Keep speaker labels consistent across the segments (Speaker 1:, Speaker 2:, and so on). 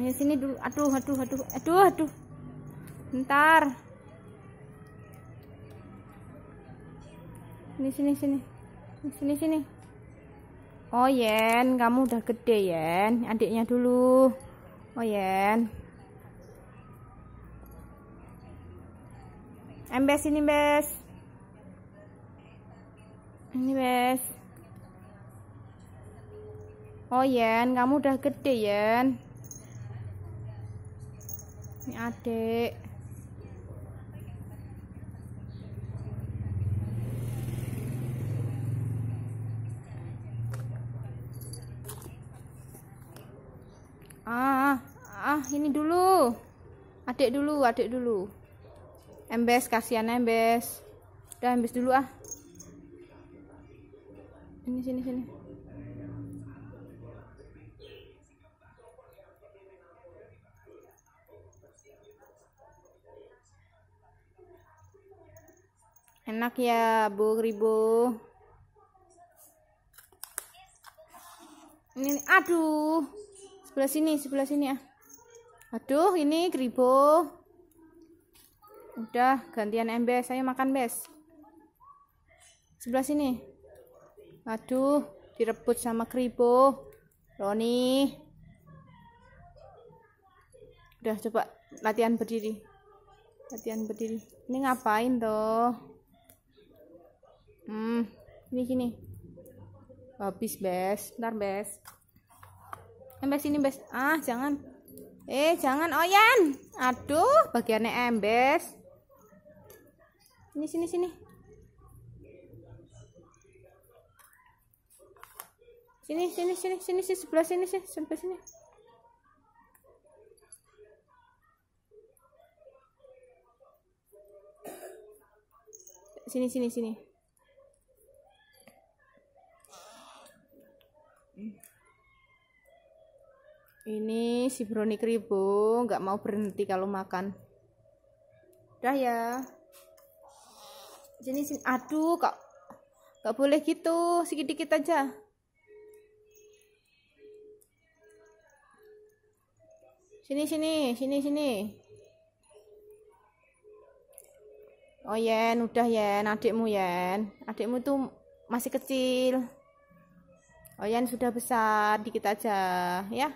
Speaker 1: ayo sini dulu aduh aduh aduh aduh aduh ntar sini sini sini sini sini oh Yen kamu udah gede Yen adiknya dulu oh Yen Embes eh, ini bes. Ini bes. Oh Yen, kamu udah gede Yen ini adik ah, ah ah ini dulu adik dulu adik dulu embes kasihan embes udah embes dulu ah ini sini sini enak ya bu ribu ini aduh sebelah sini sebelah sini ya aduh ini kribo udah gantian ember saya makan bes sebelah sini aduh direbut sama kribo Roni udah coba latihan berdiri latihan berdiri ini ngapain toh hmm ini sini habis bes ntar bes embes eh, ini bes ah jangan eh jangan oyan oh, aduh bagiannya embes ini sini sini sini sini sini sini sini sebelah sini sih sebelah sini sini sini sini ini si Brownie Kribo nggak mau berhenti kalau makan udah ya sini sini aduh kak nggak boleh gitu sedikit sedikit aja sini sini sini sini oh yen udah yen adikmu yen adikmu tuh masih kecil oh yen sudah besar dikit aja ya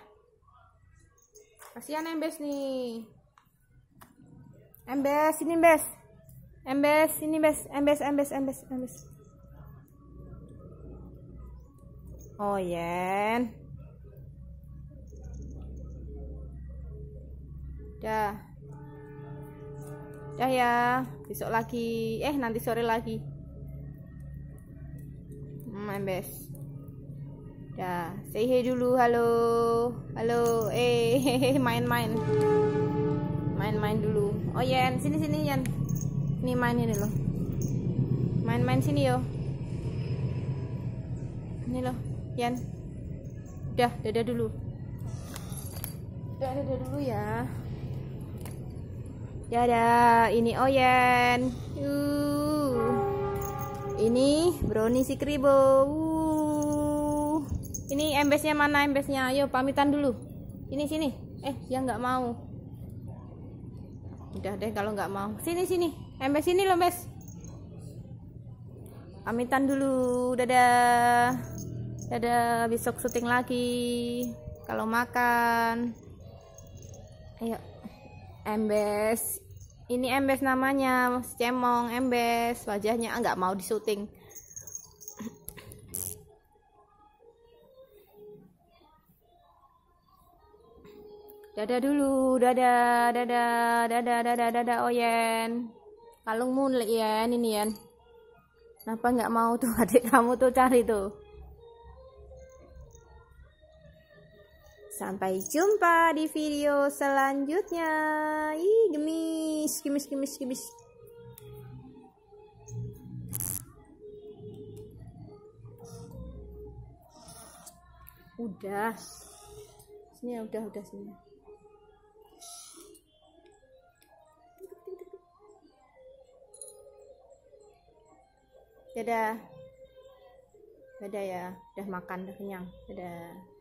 Speaker 1: kasihan embes nih embes ini embes embes ini embes embes embes embes embes oh yen dah dah ya besok lagi eh nanti sore lagi hmm, embes Dah, ya, say hey dulu. Halo. Halo. Eh, hey, main-main. Main-main dulu. Oh, Yan, sini sini Yan. Ini main ini loh. Main-main sini yo. Ini loh, Yan. Udah, dadah dulu. Udah, dadah dulu ya. Dadah, ini Oyen. Oh, uh. Ini brownie si kribo. Uh ini embesnya mana embesnya ayo pamitan dulu ini sini eh dia nggak mau udah deh kalau nggak mau sini sini embes sini loh embes pamitan dulu dadah dadah besok syuting lagi kalau makan ayo embes ini embes namanya cemong embes wajahnya ah, nggak mau disuting Dadah dulu, dadah, dadah, dadah, dadah, dadah, Oyen. Oh, Kalung moonlit ya, ini ya. Kenapa nggak mau tuh adik kamu tuh cari tuh? Sampai jumpa di video selanjutnya. Ih, gemis, gemis, gemis, gemis. udah sini ya udah udah sini dadah dadah ya udah makan udah kenyang dadah